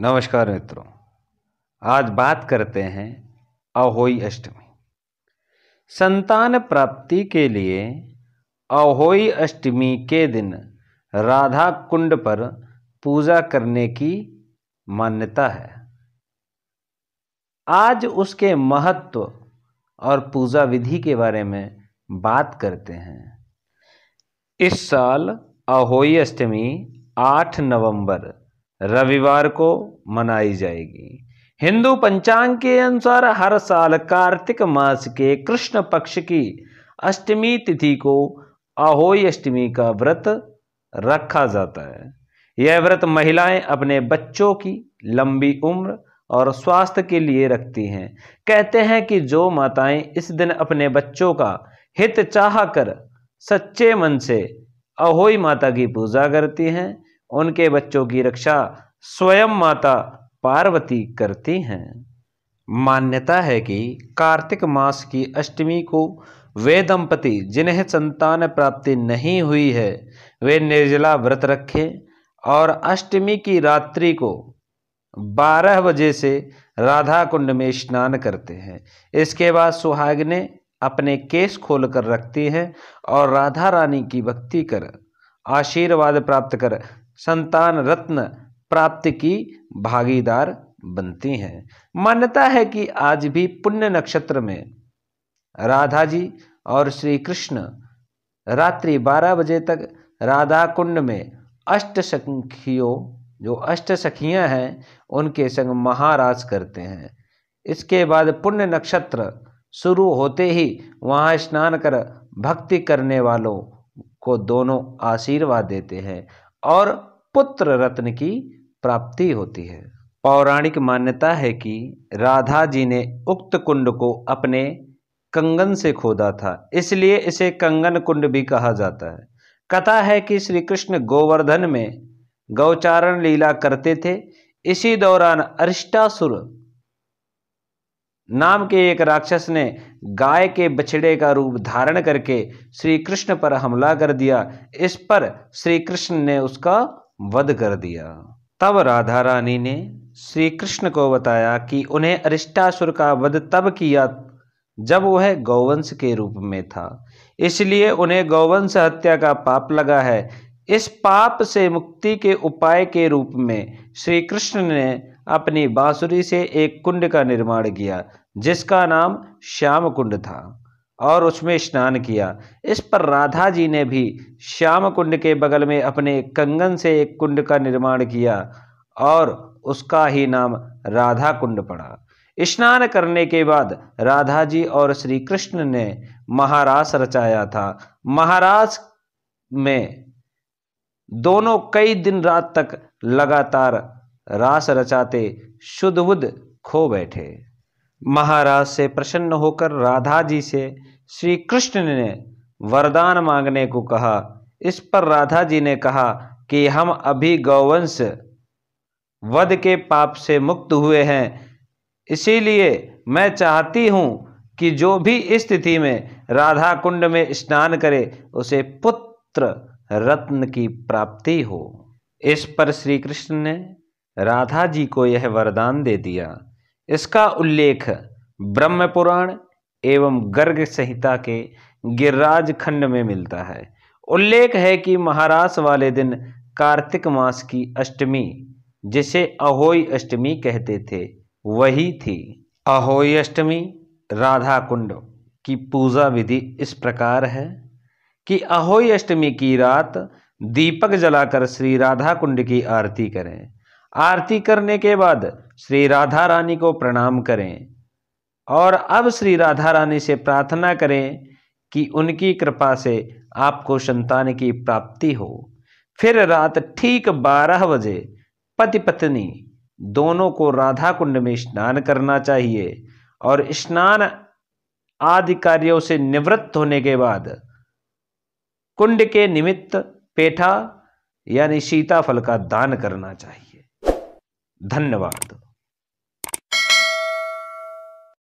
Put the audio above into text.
नमस्कार मित्रों आज बात करते हैं अहोई अष्टमी संतान प्राप्ति के लिए अहोई अष्टमी के दिन राधा कुंड पर पूजा करने की मान्यता है आज उसके महत्व और पूजा विधि के बारे में बात करते हैं इस साल अहोई अष्टमी 8 नवंबर रविवार को मनाई जाएगी हिंदू पंचांग के अनुसार हर साल कार्तिक मास के कृष्ण पक्ष की अष्टमी तिथि को अहोई अष्टमी का व्रत रखा जाता है यह व्रत महिलाएं अपने बच्चों की लंबी उम्र और स्वास्थ्य के लिए रखती हैं कहते हैं कि जो माताएं इस दिन अपने बच्चों का हित चाह कर सच्चे मन से अहोई माता की पूजा करती हैं उनके बच्चों की रक्षा स्वयं माता पार्वती करती हैं मान्यता है कि कार्तिक मास की अष्टमी को वे दंपति जिन्हें संतान प्राप्ति नहीं हुई है वे निर्जला व्रत रखें और अष्टमी की रात्रि को 12 बजे से राधा कुंड में स्नान करते हैं इसके बाद सुहागिने अपने केस खोल कर रखती हैं और राधा रानी की भक्ति कर आशीर्वाद प्राप्त कर संतान रत्न प्राप्ति की भागीदार बनती हैं मान्यता है कि आज भी पुण्य नक्षत्र में राधा जी और श्री कृष्ण रात्रि 12 बजे तक राधा कुंड में अष्ट सखियों जो अष्ट सखियाँ हैं उनके संग महाराज करते हैं इसके बाद पुण्य नक्षत्र शुरू होते ही वहाँ स्नान कर भक्ति करने वालों को दोनों आशीर्वाद देते हैं और पुत्र रत्न की प्राप्ति होती है पौराणिक मान्यता है कि राधा जी ने उक्त कुंड को अपने कंगन से खोदा था इसलिए इसे कंगन कुंड भी कहा जाता है कथा है कि श्री कृष्ण गोवर्धन में गौचारण लीला करते थे इसी दौरान अरिष्टासुर नाम के एक राक्षस ने गाय के बछड़े का रूप धारण करके श्री कृष्ण पर हमला कर दिया इस पर श्री कृष्ण ने उसका वध कर दिया तब राधा रानी ने श्री कृष्ण को बताया कि उन्हें अरिष्टासुर का वध तब किया जब वह गौवंश के रूप में था इसलिए उन्हें गौवंश हत्या का पाप लगा है इस पाप से मुक्ति के उपाय के रूप में श्री कृष्ण ने अपनी बांसुरी से एक कुंड का निर्माण किया जिसका नाम श्याम कुंड था और उसमें स्नान किया इस पर राधा जी ने भी श्याम कुंड के बगल में अपने कंगन से एक कुंड का निर्माण किया और उसका ही नाम राधा कुंड पड़ा स्नान करने के बाद राधा जी और श्री कृष्ण ने महारास रचाया था महारास में दोनों कई दिन रात तक लगातार रास रचाते शुद्ध बुद्ध खो बैठे महाराज से प्रसन्न होकर राधा जी से श्री कृष्ण ने वरदान मांगने को कहा इस पर राधा जी ने कहा कि हम अभी गौवंश वध के पाप से मुक्त हुए हैं इसीलिए मैं चाहती हूँ कि जो भी स्थिति में राधा कुंड में स्नान करे उसे पुत्र रत्न की प्राप्ति हो इस पर श्री कृष्ण ने राधा जी को यह वरदान दे दिया इसका उल्लेख ब्रह्म पुराण एवं गर्ग संहिता के गिरराज खंड में मिलता है उल्लेख है कि महाराज वाले दिन कार्तिक मास की अष्टमी जिसे अहोई अष्टमी कहते थे वही थी अहोई अष्टमी राधा कुंड की पूजा विधि इस प्रकार है कि अहोई अष्टमी की रात दीपक जलाकर श्री राधा कुंड की आरती करें आरती करने के बाद श्री राधा रानी को प्रणाम करें और अब श्री राधा रानी से प्रार्थना करें कि उनकी कृपा से आपको संतान की प्राप्ति हो फिर रात ठीक बारह बजे पति पत्नी दोनों को राधा कुंड में स्नान करना चाहिए और स्नान आदि कार्यों से निवृत्त होने के बाद कुंड के निमित्त पेठा यानी सीताफल का दान करना चाहिए धन्यवाद